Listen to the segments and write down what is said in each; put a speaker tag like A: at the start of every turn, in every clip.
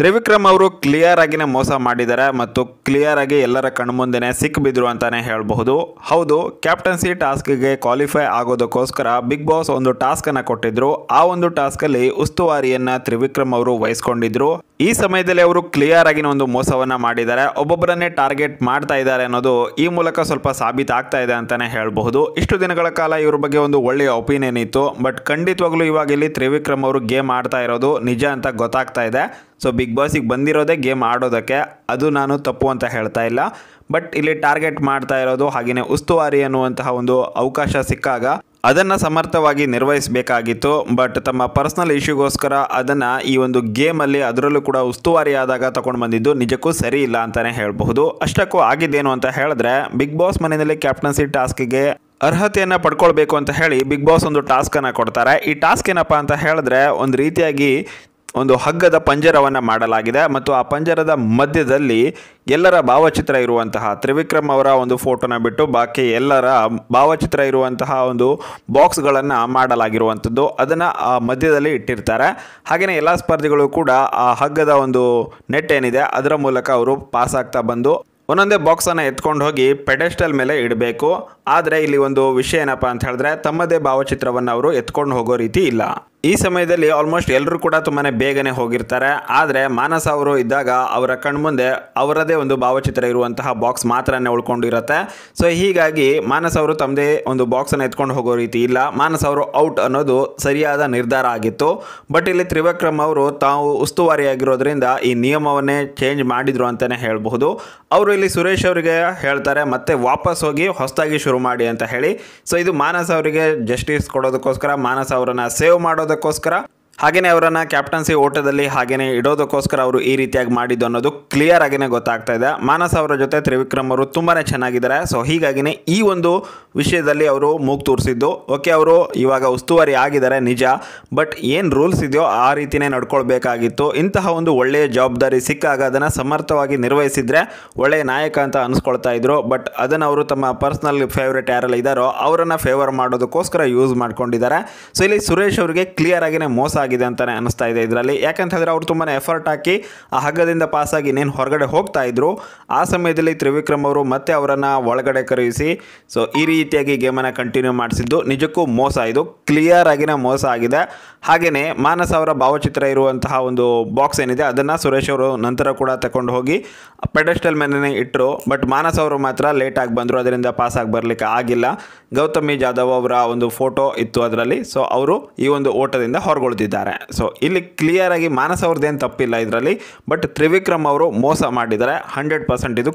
A: ತ್ರಿವಿಕ್ರಮ್ ಅವರು ಕ್ಲಿಯರ್ ಆಗಿನೇ ಮೋಸ ಮಾಡಿದ್ದಾರೆ ಮತ್ತು ಕ್ಲಿಯರ್ ಆಗಿ ಎಲ್ಲರ ಕಣ್ಮುಂದೆನೇ ಸಿಕ್ಕಿಬಿದ್ರು ಅಂತಲೇ ಹೇಳಬಹುದು ಹೌದು ಕ್ಯಾಪ್ಟನ್ಸಿ ಟಾಸ್ಕ್ಗೆ ಕ್ವಾಲಿಫೈ ಆಗೋದಕ್ಕೋಸ್ಕರ ಬಿಗ್ ಬಾಸ್ ಒಂದು ಟಾಸ್ಕನ್ನು ಕೊಟ್ಟಿದ್ರು ಆ ಒಂದು ಟಾಸ್ಕಲ್ಲಿ ಉಸ್ತುವಾರಿಯನ್ನು ತ್ರಿವಿಕ್ರಮ್ ಅವರು ವಹಿಸ್ಕೊಂಡಿದ್ರು ಈ ಸಮಯದಲ್ಲಿ ಅವರು ಕ್ಲಿಯರ್ ಆಗಿನ ಒಂದು ಮೋಸವನ್ನು ಮಾಡಿದ್ದಾರೆ ಒಬ್ಬೊಬ್ಬರನ್ನೇ ಟಾರ್ಗೆಟ್ ಮಾಡ್ತಾ ಇದ್ದಾರೆ ಅನ್ನೋದು ಈ ಮೂಲಕ ಸ್ವಲ್ಪ ಸಾಬೀತಾಗ್ತಾ ಇದೆ ಅಂತಲೇ ಹೇಳಬಹುದು ಇಷ್ಟು ದಿನಗಳ ಕಾಲ ಇವ್ರ ಬಗ್ಗೆ ಒಂದು ಒಳ್ಳೆಯ ಒಪಿನಿಯನ್ ಇತ್ತು ಬಟ್ ಖಂಡಿತವಾಗ್ಲೂ ಇವಾಗ ಇಲ್ಲಿ ತ್ರಿವಿಕ್ರಮ್ ಅವರು ಗೇಮ್ ಆಡ್ತಾ ಇರೋದು ನಿಜ ಅಂತ ಗೊತ್ತಾಗ್ತಾ ಇದೆ ಸೊ ಬಿಗ್ ಬಾಸಿಗೆ ಬಂದಿರೋದೇ ಗೇಮ್ ಆಡೋದಕ್ಕೆ ಅದು ನಾನು ತಪ್ಪು ಅಂತ ಹೇಳ್ತಾ ಇಲ್ಲ ಬಟ್ ಇಲ್ಲಿ ಟಾರ್ಗೆಟ್ ಮಾಡ್ತಾ ಇರೋದು ಹಾಗೆಯೇ ಉಸ್ತುವಾರಿ ಅನ್ನುವಂತಹ ಒಂದು ಅವಕಾಶ ಸಿಕ್ಕಾಗ ಅದನ್ನು ಸಮರ್ಥವಾಗಿ ನಿರ್ವಹಿಸಬೇಕಾಗಿತ್ತು ಬಟ್ ತಮ್ಮ ಪರ್ಸ್ನಲ್ ಇಶ್ಯೂಗೋಸ್ಕರ ಅದನ್ನು ಈ ಒಂದು ಗೇಮಲ್ಲಿ ಅದರಲ್ಲೂ ಕೂಡ ಉಸ್ತುವಾರಿಯಾದಾಗ ತಗೊಂಡು ಬಂದಿದ್ದು ನಿಜಕ್ಕೂ ಸರಿ ಇಲ್ಲ ಅಂತಲೇ ಹೇಳಬಹುದು ಅಷ್ಟಕ್ಕೂ ಆಗಿದ್ದೇನು ಅಂತ ಹೇಳಿದ್ರೆ ಬಿಗ್ ಬಾಸ್ ಮನೆಯಲ್ಲಿ ಕ್ಯಾಪ್ಟನ್ಸಿ ಟಾಸ್ಕ್ಗೆ ಅರ್ಹತೆಯನ್ನು ಪಡ್ಕೊಳ್ಬೇಕು ಅಂತ ಹೇಳಿ ಬಿಗ್ ಬಾಸ್ ಒಂದು ಟಾಸ್ಕನ್ನು ಕೊಡ್ತಾರೆ ಈ ಟಾಸ್ಕ್ ಏನಪ್ಪ ಅಂತ ಹೇಳಿದ್ರೆ ಒಂದು ರೀತಿಯಾಗಿ ಒಂದು ಹಗ್ಗದ ಪಂಜರವನ್ನು ಮಾಡಲಾಗಿದೆ ಮತ್ತು ಆ ಪಂಜರದ ಮಧ್ಯದಲ್ಲಿ ಎಲ್ಲರ ಭಾವಚಿತ್ರ ಇರುವಂತಹ ತ್ರಿವಿಕ್ರಮ್ ಅವರ ಒಂದು ಫೋಟೋನ ಬಿಟ್ಟು ಬಾಕಿ ಎಲ್ಲರ ಭಾವಚಿತ್ರ ಇರುವಂತಹ ಒಂದು ಬಾಕ್ಸ್ಗಳನ್ನು ಮಾಡಲಾಗಿರುವಂಥದ್ದು ಅದನ್ನು ಆ ಮಧ್ಯದಲ್ಲಿ ಇಟ್ಟಿರ್ತಾರೆ ಹಾಗೆಯೇ ಎಲ್ಲ ಸ್ಪರ್ಧಿಗಳು ಕೂಡ ಆ ಹಗ್ಗದ ಒಂದು ನೆಟ್ ಏನಿದೆ ಅದರ ಮೂಲಕ ಅವರು ಪಾಸ್ ಆಗ್ತಾ ಬಂದು ಒಂದೊಂದೇ ಬಾಕ್ಸನ್ನು ಎತ್ಕೊಂಡು ಹೋಗಿ ಪೆಡೆಸ್ಟಲ್ ಮೇಲೆ ಇಡಬೇಕು ಆದರೆ ಇಲ್ಲಿ ಒಂದು ವಿಷಯ ಏನಪ್ಪ ಅಂತ ಹೇಳಿದ್ರೆ ತಮ್ಮದೇ ಭಾವಚಿತ್ರವನ್ನು ಅವರು ಎತ್ಕೊಂಡು ಹೋಗೋ ರೀತಿ ಇಲ್ಲ ಈ ಸಮಯದಲ್ಲಿ ಆಲ್ಮೋಸ್ಟ್ ಎಲ್ಲರೂ ಕೂಡ ತುಂಬಾ ಬೇಗನೆ ಹೋಗಿರ್ತಾರೆ ಆದರೆ ಮಾನಸ ಅವರು ಇದ್ದಾಗ ಅವರ ಕಣ್ಮುಂದೆ ಅವರದೇ ಒಂದು ಭಾವಚಿತ್ರ ಇರುವಂತಹ ಬಾಕ್ಸ್ ಮಾತ್ರನೇ ಉಳ್ಕೊಂಡಿರುತ್ತೆ ಸೊ ಹೀಗಾಗಿ ಮಾನಸ ಅವರು ತಮ್ಮದೇ ಒಂದು ಬಾಕ್ಸನ್ನು ಎತ್ಕೊಂಡು ಹೋಗೋ ರೀತಿ ಇಲ್ಲ ಮಾನಸ ಅವರು ಔಟ್ ಅನ್ನೋದು ಸರಿಯಾದ ನಿರ್ಧಾರ ಆಗಿತ್ತು ಬಟ್ ಇಲ್ಲಿ ತ್ರಿವಕ್ರಮ್ ಅವರು ತಾವು ಉಸ್ತುವಾರಿಯಾಗಿರೋದ್ರಿಂದ ಈ ನಿಯಮವನ್ನೇ ಚೇಂಜ್ ಮಾಡಿದ್ರು ಅಂತಲೇ ಹೇಳಬಹುದು ಅವರು ಇಲ್ಲಿ ಸುರೇಶ್ ಅವರಿಗೆ ಹೇಳ್ತಾರೆ ಮತ್ತೆ ವಾಪಸ್ ಹೋಗಿ ಹೊಸದಾಗಿ ಶುರು ಮಾಡಿ ಅಂತ ಹೇಳಿ ಸೊ ಇದು ಮಾನಸ ಅವರಿಗೆ ಜಸ್ಟಿಸ್ ಕೊಡೋದಕ್ಕೋಸ್ಕರ ಮಾನಸ ಅವರನ್ನು ಸೇವ್ ಮಾಡೋದಕ್ಕೆ ಅದಕ್ಕೋಸ್ಕರ ಹಾಗೆಯೇ ಅವರನ್ನು ಕ್ಯಾಪ್ಟನ್ಸಿ ಓಟದಲ್ಲಿ ಹಾಗೆಯೇ ಇಡೋದಕ್ಕೋಸ್ಕರ ಅವರು ಈ ರೀತಿಯಾಗಿ ಮಾಡಿದ್ದು ಅನ್ನೋದು ಕ್ಲಿಯರ್ ಆಗಿಯೇ ಗೊತ್ತಾಗ್ತಾ ಇದೆ ಮಾನಸ್ ಅವರ ಜೊತೆ ತ್ರಿವಿಕ್ರಮ್ ಅವರು ತುಂಬಾ ಚೆನ್ನಾಗಿದ್ದಾರೆ ಸೊ ಹೀಗಾಗಿನೇ ಈ ಒಂದು ವಿಷಯದಲ್ಲಿ ಅವರು ಮೂಗು ತೋರಿಸಿದ್ದು ಓಕೆ ಅವರು ಇವಾಗ ಉಸ್ತುವಾರಿ ಆಗಿದ್ದಾರೆ ನಿಜ ಬಟ್ ಏನು ರೂಲ್ಸ್ ಇದೆಯೋ ಆ ರೀತಿಯೇ ನಡ್ಕೊಳ್ಬೇಕಾಗಿತ್ತು ಇಂತಹ ಒಂದು ಒಳ್ಳೆಯ ಜವಾಬ್ದಾರಿ ಸಿಕ್ಕಾಗ ಅದನ್ನು ಸಮರ್ಥವಾಗಿ ನಿರ್ವಹಿಸಿದರೆ ಒಳ್ಳೆಯ ನಾಯಕ ಅಂತ ಅನಿಸ್ಕೊಳ್ತಾ ಇದ್ರು ಬಟ್ ಅದನ್ನು ಅವರು ತಮ್ಮ ಪರ್ಸ್ನಲ್ ಫೇವ್ರೇಟ್ ಯಾರಲ್ಲಿ ಇದ್ದಾರೋ ಅವರನ್ನು ಫೇವರ್ ಮಾಡೋದಕ್ಕೋಸ್ಕರ ಯೂಸ್ ಮಾಡ್ಕೊಂಡಿದ್ದಾರೆ ಸೊ ಇಲ್ಲಿ ಸುರೇಶ್ ಅವರಿಗೆ ಕ್ಲಿಯರ್ ಆಗಿನೇ ಮೋಸ ಆಗಿದೆ ಅಂತಲೇ ಅನಿಸ್ತಾ ಇದೆ ಇದರಲ್ಲಿ ಯಾಕಂತ ಹೇಳಿದ್ರೆ ಅವರು ತುಂಬಾ ಎಫರ್ಟ್ ಹಾಕಿ ಆ ಹಗ್ಗದಿಂದ ಪಾಸಾಗಿ ಇನ್ನೇನು ಹೊರಗಡೆ ಹೋಗ್ತಾ ಇದ್ರು ಆ ಸಮಯದಲ್ಲಿ ತ್ರಿವಿಕ್ರಮ್ ಅವರು ಮತ್ತೆ ಅವರನ್ನು ಒಳಗಡೆ ಕರೆಯಿಸಿ ಸೊ ಈ ರೀತಿಯಾಗಿ ಅನ್ನ ಕಂಟಿನ್ಯೂ ಮಾಡಿಸಿದ್ದು ನಿಜಕ್ಕೂ ಮೋಸ ಇದು ಕ್ಲಿಯರ್ ಆಗಿನ ಮೋಸ ಆಗಿದೆ ಹಾಗೆಯೇ ಮಾನಸ ಅವರ ಭಾವಚಿತ್ರ ಇರುವಂತಹ ಒಂದು ಬಾಕ್ಸ್ ಏನಿದೆ ಅದನ್ನ ಸುರೇಶ್ ಅವರು ನಂತರ ಕೂಡ ತಗೊಂಡು ಹೋಗಿ ಪೆಡಸ್ಟಲ್ ಮೇಲೆ ಇಟ್ಟರು ಬಟ್ ಮಾನಸ ಅವರು ಮಾತ್ರ ಲೇಟ್ ಆಗಿ ಬಂದರು ಅದರಿಂದ ಪಾಸ್ ಆಗಿ ಬರಲಿಕ್ಕೆ ಆಗಿಲ್ಲ ಗೌತಮಿ ಜಾಧವ್ ಅವರ ಒಂದು ಫೋಟೋ ಇತ್ತು ಅದರಲ್ಲಿ ಸೊ ಅವರು ಈ ಒಂದು ಓಟದಿಂದ ಹೊರಗೊಳ್ತಿದ್ದಾರೆ ಮಾಡಿದ್ದಾರೆ ಸೊ ಇಲ್ಲಿ ಆಗಿ ಮಾನಸ ಅವ್ರದ್ದೇನು ತಪ್ಪಿಲ್ಲ ಇದರಲ್ಲಿ ಬಟ್ ತ್ರಿವಿಕ್ರಮ್ ಅವರು ಮೋಸ ಮಾಡಿದ್ದಾರೆ ಹಂಡ್ರೆಡ್ ಪರ್ಸೆಂಟ್ ಇದು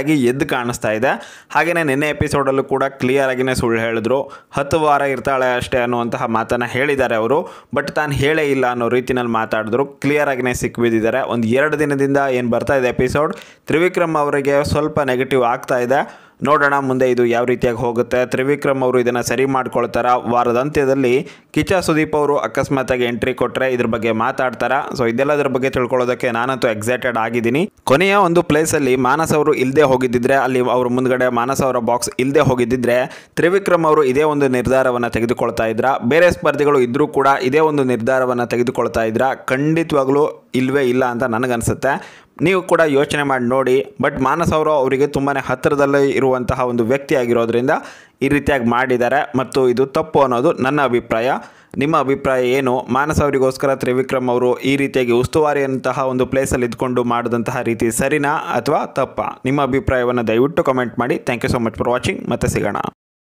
A: ಆಗಿ ಎದ್ದು ಕಾಣಿಸ್ತಾ ಇದೆ ಹಾಗೆಯೇ ನಿನ್ನೆ ಎಪಿಸೋಡಲ್ಲೂ ಕೂಡ ಕ್ಲಿಯರ್ ಆಗಿನೇ ಸುಳ್ಳು ಹೇಳಿದ್ರು ಹತ್ತು ವಾರ ಇರ್ತಾಳೆ ಅಷ್ಟೇ ಅನ್ನುವಂತಹ ಮಾತನ್ನು ಹೇಳಿದ್ದಾರೆ ಅವರು ಬಟ್ ತಾನು ಹೇಳೇ ಇಲ್ಲ ಅನ್ನೋ ರೀತಿಯಲ್ಲಿ ಮಾತಾಡಿದ್ರು ಕ್ಲಿಯರ್ ಆಗಿನೇ ಸಿಕ್ಕಿಬಿದ್ದಿದ್ದಾರೆ ಒಂದು ಎರಡು ದಿನದಿಂದ ಏನು ಬರ್ತಾ ಇದೆ ಎಪಿಸೋಡ್ ತ್ರಿವಿಕ್ರಮ್ ಅವರಿಗೆ ಸ್ವಲ್ಪ ನೆಗೆಟಿವ್ ಆಗ್ತಾ ಇದೆ ನೋಡೋಣ ಮುಂದೆ ಇದು ಯಾವ ರೀತಿಯಾಗಿ ಹೋಗುತ್ತೆ ತ್ರಿವಿಕ್ರಮ್ ಅವರು ಇದನ್ನು ಸರಿ ಮಾಡ್ಕೊಳ್ತಾರ ವಾರದಂತ್ಯದಲ್ಲಿ ಕಿಚ ಸುದೀಪ್ ಅವರು ಅಕಸ್ಮಾತಾಗಿ ಎಂಟ್ರಿ ಕೊಟ್ಟರೆ ಇದ್ರ ಬಗ್ಗೆ ಮಾತಾಡ್ತಾರ ಸೊ ಇದೆಲ್ಲದರ ಬಗ್ಗೆ ತಿಳ್ಕೊಳ್ಳೋದಕ್ಕೆ ನಾನಂತೂ ಎಕ್ಸೈಟೆಡ್ ಆಗಿದ್ದೀನಿ ಕೊನೆಯ ಒಂದು ಪ್ಲೇಸಲ್ಲಿ ಮಾನಸ ಅವರು ಇಲ್ಲದೆ ಹೋಗಿದ್ದಿದ್ರೆ ಅಲ್ಲಿ ಅವ್ರ ಮುಂದ್ಗಡೆ ಮಾನಸ ಅವರ ಬಾಕ್ಸ್ ಇಲ್ಲದೆ ಹೋಗಿದ್ದಿದ್ರೆ ತ್ರಿವಿಕ್ರಮ್ ಅವರು ಇದೇ ಒಂದು ನಿರ್ಧಾರವನ್ನು ತೆಗೆದುಕೊಳ್ತಾ ಇದ್ರ ಬೇರೆ ಸ್ಪರ್ಧಿಗಳು ಇದ್ರೂ ಕೂಡ ಇದೇ ಒಂದು ನಿರ್ಧಾರವನ್ನು ತೆಗೆದುಕೊಳ್ತಾ ಇದ್ರ ಖಂಡಿತವಾಗ್ಲೂ ಇಲ್ವೇ ಇಲ್ಲ ಅಂತ ನನಗನ್ಸುತ್ತೆ ನೀವು ಕೂಡ ಯೋಚನೆ ಮಾಡಿ ನೋಡಿ ಬಟ್ ಮಾನಸ್ ಅವರು ಅವರಿಗೆ ತುಂಬಾ ಹತ್ತಿರದಲ್ಲೇ ಇರುವಂತಹ ಒಂದು ವ್ಯಕ್ತಿ ಆಗಿರೋದ್ರಿಂದ ಈ ರೀತಿಯಾಗಿ ಮಾಡಿದ್ದಾರೆ ಮತ್ತು ಇದು ತಪ್ಪು ಅನ್ನೋದು ನನ್ನ ಅಭಿಪ್ರಾಯ ನಿಮ್ಮ ಅಭಿಪ್ರಾಯ ಏನು ಮಾನಸ ಅವರಿಗೋಸ್ಕರ ತ್ರಿವಿಕ್ರಮ್ ಅವರು ಈ ರೀತಿಯಾಗಿ ಉಸ್ತುವಾರಿ ಒಂದು ಪ್ಲೇಸಲ್ಲಿ ಇದ್ಕೊಂಡು ಮಾಡಿದಂತಹ ರೀತಿ ಸರಿನಾ ಅಥವಾ ತಪ್ಪ ನಿಮ್ಮ ಅಭಿಪ್ರಾಯವನ್ನು ದಯವಿಟ್ಟು ಕಮೆಂಟ್ ಮಾಡಿ thank you so much for watching ಮತ್ತೆ ಸಿಗೋಣ